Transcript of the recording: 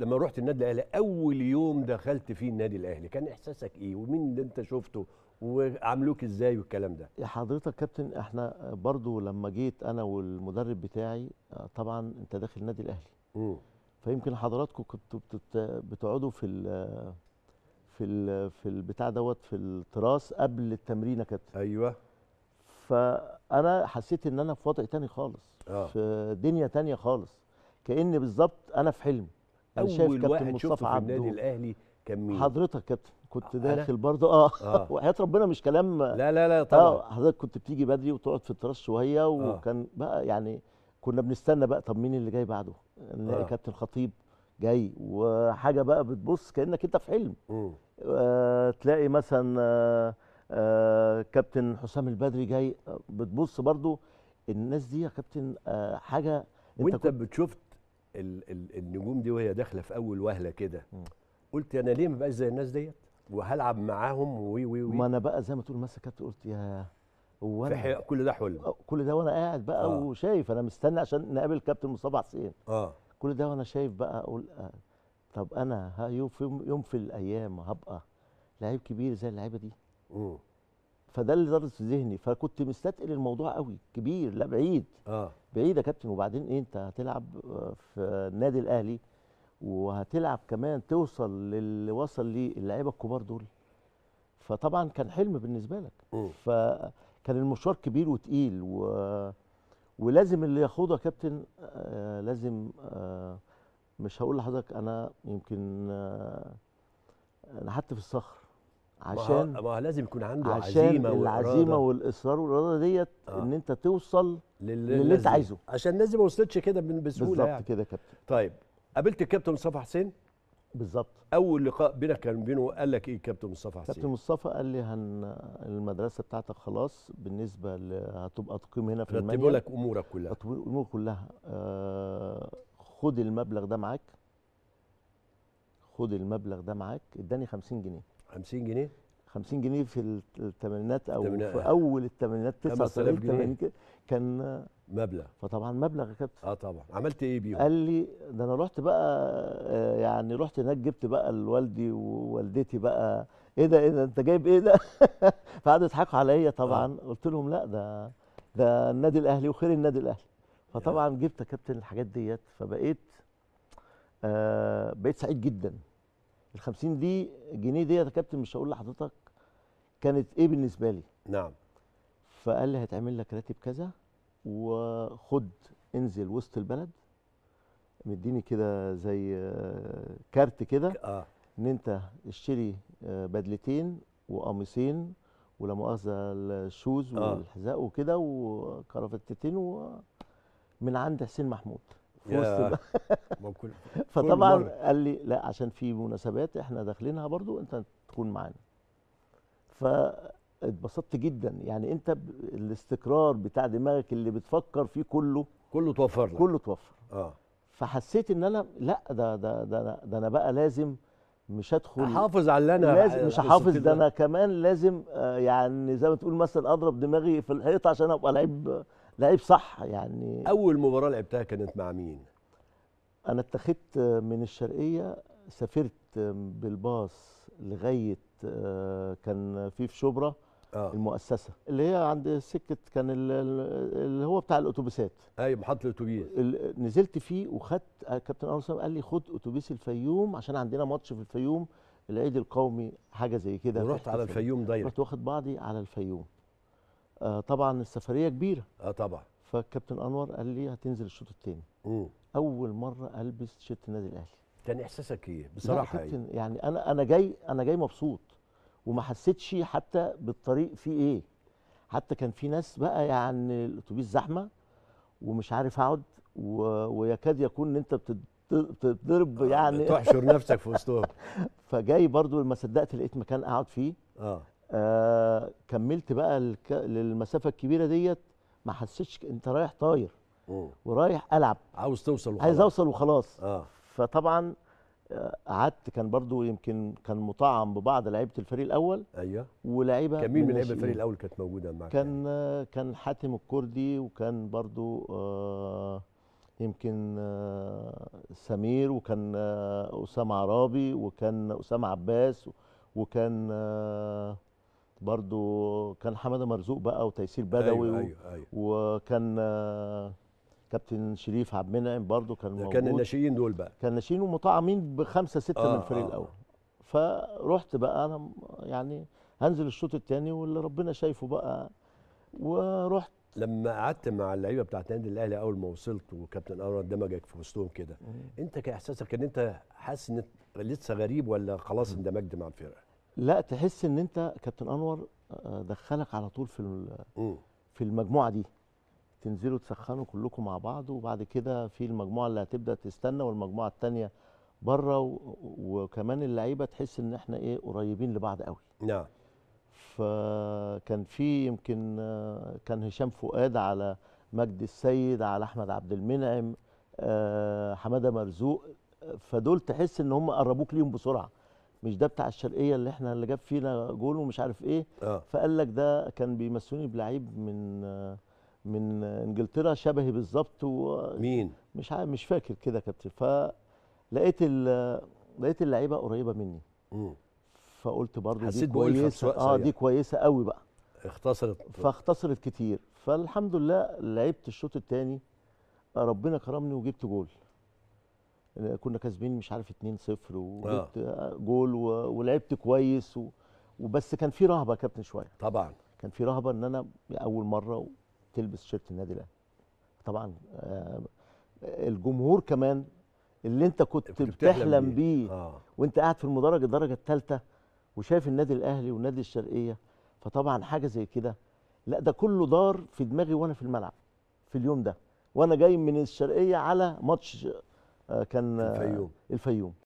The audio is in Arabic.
لما رحت النادي الاهلي اول يوم دخلت فيه النادي الاهلي كان احساسك ايه ومين اللي انت شفته وعاملوك ازاي والكلام ده يا حضرتك كابتن احنا برضو لما جيت انا والمدرب بتاعي طبعا انت داخل النادي الاهلي م. فيمكن حضراتكم كنتوا بتقعدوا في ال في ال في البتاع دوت في التراس قبل التمرين يا كابتن ايوه فانا حسيت ان انا في وضع تاني خالص آه. في دنيا تانية خالص كان بالظبط انا في حلم اول واحد شفته في النادي الاهلي كان مين حضرتك كابتن كنت آه، داخل برضه اه, آه. وحياه ربنا مش كلام لا لا لا طبعا آه حضرتك كنت بتيجي بدري وتقعد في التراس شويه آه. وكان بقى يعني كنا بنستنى بقى طب مين اللي جاي بعده نلاقي آه. كابتن خطيب جاي وحاجه بقى بتبص كانك انت في حلم آه تلاقي مثلا آه آه كابتن حسام البدري جاي بتبص برضه الناس دي يا كابتن آه حاجه وانت وانت بتشوف ال ال النجوم دي وهي داخله في اول وهله كده قلت انا ليه ما بقاش زي الناس ديت وهلعب معاهم وي وي وي ما انا بقى زي ما تقول مسكت قلت يا هو انا كل ده حلم آه، كل ده وانا قاعد بقى آه. وشايف انا مستني عشان نقابل كابتن مصطفى حسين اه كل ده وانا شايف بقى اقول آه طب انا يوم في يوم في الايام هبقى لعيب كبير زي اللعيبه دي امم فده اللي ضرب في ذهني فكنت مستثقل الموضوع قوي كبير لا بعيد اه بعيد يا كابتن وبعدين ايه انت هتلعب آه، في النادي الاهلي وهتلعب كمان توصل للي وصل ليه اللعيبه الكبار دول فطبعا كان حلم بالنسبه لك م. فكان المشوار كبير وتقيل و... ولازم اللي ياخده يا كابتن آه لازم آه مش هقول لحضرتك انا يمكن آه انا حتى في الصخر عشان ما لازم يكون عنده عشان عزيمه والإرادة العزيمه والاصرار والاراده ديت آه. ان انت توصل للي انت عايزه عشان الناس ما وصلتش كده بسهوله بالظبط يعني. كده يا كابتن طيب قابلت الكابتن مصطفى حسين بالظبط اول لقاء بينك كان بينه قال لك ايه كابتن مصطفى حسين كابتن مصطفى قال لي هن المدرسه بتاعتك خلاص بالنسبه ل... هتبقى تقيم هنا في المانيا رتبوا لك امورك كلها رتبوا الامور كلها آه خد المبلغ ده معاك خد المبلغ ده معاك اداني 50 جنيه 50 جنيه 50 جنيه في الثمانينات او في آه. اول الثمانينات 9000 جنيه كان مبلغ فطبعا مبلغ يا كابتن اه طبعا عملت ايه بيهم؟ قال لي ده انا رحت بقى آه، يعني رحت هناك جبت بقى لوالدي ووالدتي بقى ايه ده ايه ده انت جايب ايه ده؟ فقعدوا يضحكوا عليا طبعا آه. قلت لهم لا ده ده النادي الاهلي وخير النادي الاهلي فطبعا جبت يا كابتن الحاجات ديت فبقيت آه بقيت سعيد جدا ال 50 دي جنيه ديت يا كابتن مش هقول لحضرتك كانت ايه بالنسبه لي نعم فقال لي هيتعمل لك راتب كذا وخد انزل وسط البلد مديني كده زي آه، كارت كده آه. ان انت اشتري آه، بدلتين وقميصين ولا مؤاخذه الشوز آه. والحذاء وكده وكرافتتين ومن عند حسين محمود في فطبعا قال لي لا عشان في مناسبات احنا داخلينها برضو انت تكون معانا فاتبسطت جدا يعني انت الاستقرار بتاع دماغك اللي بتفكر فيه كله كله توفر لك كله توفر اه فحسيت ان انا لا ده ده ده, ده انا بقى لازم مش هدخل احافظ على اللي انا لازم مش هحافظ ده انا كمان لازم آه، يعني زي ما تقول مثلا اضرب دماغي في الحيط عشان ابقى لعيب لعيب صح يعني اول مباراه لعبتها كانت مع مين انا اتخذت من الشرقيه سافرت بالباص لغايه آه، كان في في شبرا آه. المؤسسه اللي هي عند سكه كان اللي هو بتاع الاتوبيسات ايوه محطه الاتوبيس نزلت فيه وخدت آه، كابتن انور قال لي خد اتوبيس الفيوم عشان عندنا ماتش في الفيوم العيد القومي حاجه زي كده ورحت على الفيوم دايركت رحت واخد بعضي على الفيوم آه طبعا السفريه كبيره اه طبعا فالكابتن انور قال لي هتنزل الشوط الثاني اول مره البس تيشيرت النادي الاهلي كان احساسك ايه بصراحه إيه؟ كابتن يعني انا انا جاي انا جاي مبسوط وما حسيتش حتى بالطريق فيه ايه حتى كان في ناس بقى يعني الاتوبيس زحمه ومش عارف اقعد و... ويكاد يكون ان انت بتد... بتضرب آه، يعني تحشر نفسك في وسطهم فجاي برضو ما صدقت لقيت مكان اقعد فيه اه آه كملت بقى الك... للمسافه الكبيره ديت ما حسيتش انت رايح طاير مم. ورايح العب عاوز توصل وخلاص عايز اوصل وخلاص آه. فطبعا آه، قعدت كان برضو يمكن كان مطعم ببعض لعيبه الفريق الاول ايوه ولاعيبه كان مين من لعيبه الفريق الاول كانت موجوده معاك كان يعني. آه، كان حاتم الكردي وكان برضو آه يمكن آه سمير وكان آه اسامه عرابي وكان اسامه عباس وكان آه برضو كان حماده مرزوق بقى وتيسير بدوي أيوة أيوة أيوة. وكان آه، كابتن شريف عبد المنعم برضو كان موجود كان الناشئين دول بقى كان ناشئين ومطعمين بخمسه سته آه من الفريق آه. الاول آه. فرحت بقى انا يعني هنزل الشوط الثاني واللي ربنا شايفه بقى ورحت لما قعدت مع اللعيبه بتاعت النادي الاهلي اول ما وصلت وكابتن انور دمجك في وسطهم كده انت كان ان انت حاسس ان لسه غريب ولا خلاص اندمجت مع الفرقه؟ لا تحس ان انت كابتن انور آه، دخلك على طول في في المجموعه دي تنزلوا تسخنوا كلكم مع بعض وبعد كده في المجموعه اللي هتبدا تستنى والمجموعه الثانيه بره وكمان اللعيبه تحس ان احنا ايه قريبين لبعض قوي نعم فكان في يمكن آه، كان هشام فؤاد على مجدي السيد على احمد عبد المنعم آه، حماده مرزوق فدول تحس ان هم قربوك ليهم بسرعه مش ده بتاع الشرقيه اللي احنا اللي جاب فينا جول ومش عارف ايه آه. فقال لك ده كان بيمثلوني بلعيب من من انجلترا شبهي بالظبط مين مش عارف مش فاكر كده كابتن فلقيت لقيت اللعيبه قريبه مني امم فقلت برضو حسيت دي كويسه اه دي كويسه قوي بقى اختصرت فاختصرت كتير فالحمد لله لعبت الشوط الثاني ربنا كرمني وجبت جول كنا كاسبين مش عارف 2-0 وجبت آه. جول و... ولعبت كويس و... وبس كان في رهبه يا كابتن شويه طبعا كان في رهبه ان انا اول مره تلبس شيرت النادي الاهلي طبعا آه الجمهور كمان اللي انت كنت بتحلم بيه آه. وانت قاعد في المدرج الدرجه الثالثه وشايف النادي الاهلي والنادي الشرقيه فطبعا حاجه زي كده لا ده كله دار في دماغي وانا في الملعب في اليوم ده وانا جاي من الشرقيه على ماتش آه، كان آه، الفيوم الفيوم